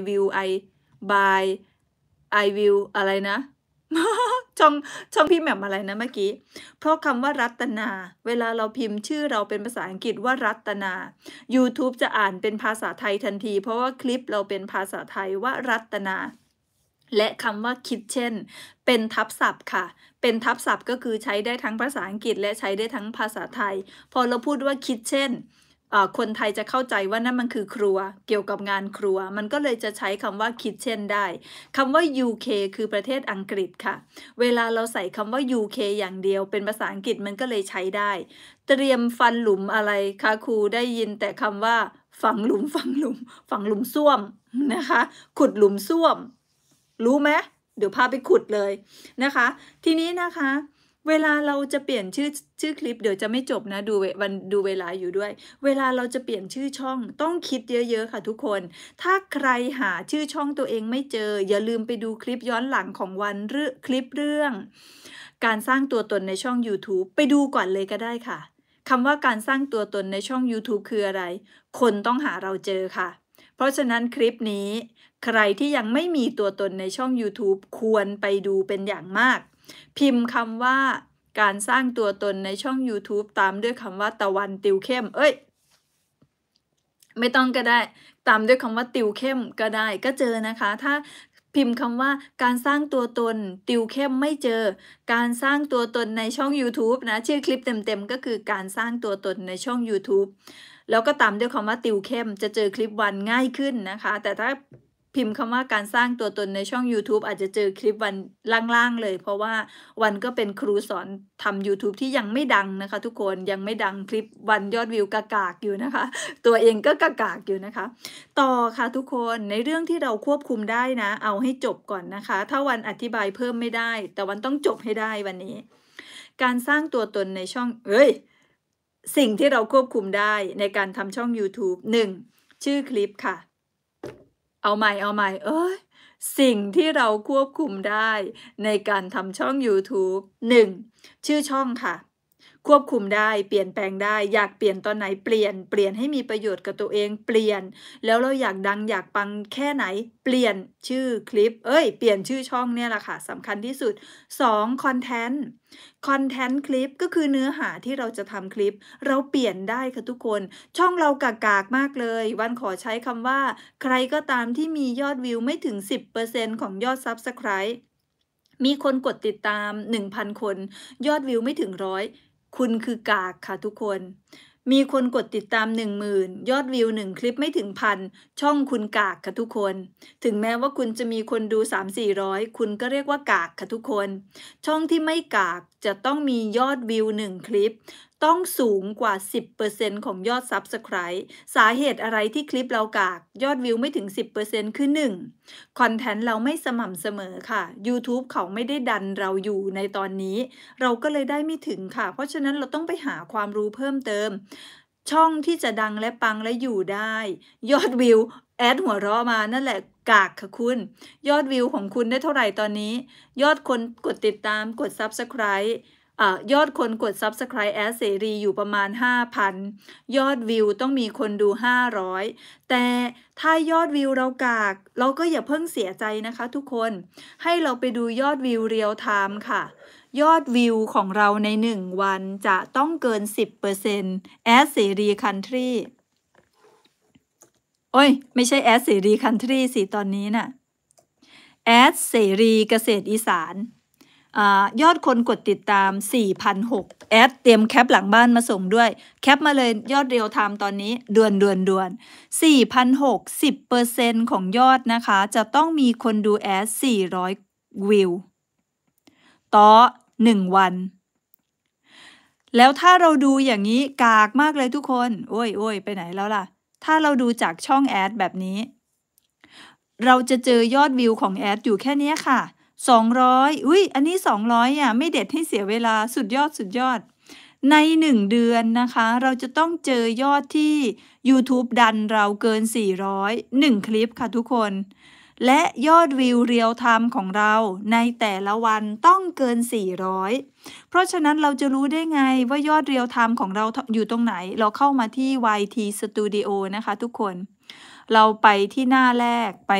will I buy I will อะไรนะช่องช่องพี่แหม่มอะไรนะเมื่อกี้ เพราะคำว่ารัตนา เวลาเราพิมพ์ชื่อเราเป็นภาษาอังกฤษว่ารัตนา YouTube จะอ่านเป็นภาษาไทยทันที เพราะว่าคลิปเราเป็นภาษาไทยว่ารัตนา และคำว่าคิดเช่นเป็นทับศัพท์ค่ะ เป็นทับศัพท์ก็คือใช้ได้ทั้งภาษาอังกฤษ และใช้ได้ทั้งภาษาไทย พอเราพูดว่าคิดเช่นคนไทยจะเข้าใจว่านั่นมันคือ ครัว เกี่ยวกับงานครัว มันก็เลยจะใช้คำว่าคิดเช่นได้คำว่า UK คือประเทศอังกฤษค่ะ เวลาเราใส่คำว่า UK อย่างเดียว เป็นภาษาอังกฤษมันก็เลยใช้ได้ เตรียมฟันหลุมอะไรคะครูได้ยินแต่คำว่า ฝังหลุมฝังหลุม ฝังหลุมส้วมนะคะ ขุดหลุมส้วมรู้ไหมเดี๋ยวพาไปขุดเลยนะคะ ทีนี้นะคะเวลาเราจะเปลี่ยนชื่อชื่อคลิปเดี๋ยวจะไม่จบนะดูวันดูเวลาอยู่ด้วย เวลาเราจะเปลี่ยนชื่อช่องต้องคิด เยอะๆค่ะ ทุกคน ถ้าใครหาชื่อช่องตัวเองไม่เจอ อย่าลืมไปดูคลิปย้อนหลังของวันหรือคลิปเรื่อง การสร้างตัวตนในช่อง YouTube ไปดูก่อนเลยก็ได้ค่ะคำว่าการสร้างตัวตนในช่อง YouTube คืออะไร คนต้องหาเราเจอค่ะ เพราะฉะนั้นคลิปนี้ ใครที่ยังไม่มีตัวตนในช่อง YouTube ควรไปดูเป็นอย่างมากพิมพ์คำว่าการสร้างตัวตนในช่อง YouTube ตามด้วยคำว่าตะวันติวเข้ม เอ้ยไม่ต้องก็ได้ ตามด้วยคำว่าติวเข้มก็ได้ก็เจอนะคะ ถ้าพิมพ์คำว่าการสร้างตัวตน ติวเข้มไม่เจอการสร้างตัวตนในช่อง YouTube นะชื่อคลิปเต็มๆก็คือการสร้างตัวตนในช่อง YouTube แล้วก็ตามด้วยคำว่าติวเข้มจะเจอคลิปวันง่ายขึ้นนะคะ แต่ถ้าพิมพ์คำว่าการสร้างตัวตนในช่อง YouTube อาจจะเจอคลิปวันล่างๆเลย เพราะว่าวันก็เป็นครูสอนทำ YouTube ที่ยังไม่ดังนะคะ ทุกคนยังไม่ดังคลิปวันยอดวิวกะกากอยู่นะคะ ตัวเองก็กะกากอยู่นะคะ ต่อค่ะทุกคนในเรื่องที่เราควบคุมได้นะเอาให้จบก่อนนะคะ ถ้าวันอธิบายเพิ่มไม่ได้แต่วันต้องจบให้ได้วันนี้ การสร้างตัวตนในช่อง เอ้ยสิ่งที่เราควบคุมได้ในการทำช่อง YouTube 1. ชื่อคลิปค่ะเอาใหม่เอาใหม่ เอ้ยสิ่งที่เราควบคุมได้ ในการทำช่อง YouTube 1. ชื่อช่องค่ะควบคุมได้เปลี่ยนแปลงได้ อยากเปลี่ยนตอนไหนเปลี่ยน เปลี่ยนให้มีประโยชน์กับตัวเอง เปลี่ยน แล้วเราอยากดังอยากปังแค่ไหน เปลี่ยนชื่อคลิป เอ้ย เปลี่ยนชื่อช่องเนี่ยแหละค่ะสำคัญที่สุด2คอนเทนต์คอนเทนต์คลิปก็คือเนื้อหาที่เราจะทำคลิป เราเปลี่ยนได้ค่ะทุกคน ช่องเรากากากมากเลย วันขอใช้คำว่า ใครก็ตามที่มียอดวิวไม่ถึง 10%ของยอดซับสไครต์มีคนกดติดตาม 1,000 คน ยอดวิวไม่ถึงร้อยคุณคือกากค่ะทุกคน มีคนกดติดตามหนึ่งหมื่นยอดวิวหนึ่งคลิปไม่ถึงพันช่องคุณกากค่ะทุกคน ถึงแม้ว่าคุณจะมีคนดู 3 4 0 0 คุณก็เรียกว่ากากค่ะทุกคน ช่องที่ไม่กากจะต้องมียอดวิวหนึ่งคลิปต้องสูงกว่า 10%ของยอด Subscribe สาเหตุอะไรที่คลิปเรากากยอดวิวไม่ถึง 10%คือ 1. คอนเทนต์เราไม่สม่ำเสมอค่ะ YouTube เขาไม่ได้ดันเราอยู่ในตอนนี้ เราก็เลยได้ไม่ถึงค่ะ เพราะฉะนั้นเราต้องไปหาความรู้เพิ่มเติม ช่องที่จะดังและปังและอยู่ได้ ยอดวิวแอดหัวเราะมานั่นแหละกากค่ะคุณ ยอดวิวของคุณได้เท่าไหร่ตอนนี้ ยอดคนกดติดตามกด Subscribe อยอดคนกด Subscribe แอสเสรีอยู่ประมาณ 5,000 ยอดวิวต้องมีคนดู 500 แต่ถ้ายอดวิวเรากาก เราก็อย่าเพิ่งเสียใจนะคะทุกคนให้เราไปดูยอดวิวเรียลไทม์ค่ะ ยอดวิวของเราใน 1 วันจะต้องเกิน 10%แอสเสรีคันทรีโอ้ย ไม่ใช่แอสเสรีคันทรีสิตอนนี้นะ่ะแอสเสรีเกษตรอีสานอยอดคนกดติดตาม4,006แอดเตรียมแคปหลังบ้านมาส่งด้วยแคปมาเลยยอดเรียวไทม์ตอนนี้ ด่วนด่วนด่วน4,006 10%ของยอดนะคะ จะต้องมีคนดูแอด 400 วิวต่อ 1 วัน แล้วถ้าเราดูอย่างนี้กากมากเลยทุกคน โอ้ยโอ้ยไปไหนแล้วล่ะ ถ้าเราดูจากช่องแอดแบบนี้ เราจะเจอยอดวิวของแอดอยู่แค่นี้ค่ะ200อุ้ยอันนี้ 200อ่ะไม่เด็ดให้เสียเวลาสุดยอดสุดยอด ใน 1 เดือนนะคะ เราจะต้องเจอยอดที่ YouTube ดันเราเกิน 400 1 คลิปค่ะทุกคน และยอดวิวเรียลไทม์ของเราในแต่ละวันต้องเกิน 400 เพราะฉะนั้นเราจะรู้ได้ไงว่ายอดเรียลไทม์ของเราอยู่ตรงไหนเราเข้ามาที่ YT Studio นะคะทุกคน เราไปที่หน้าแรกไป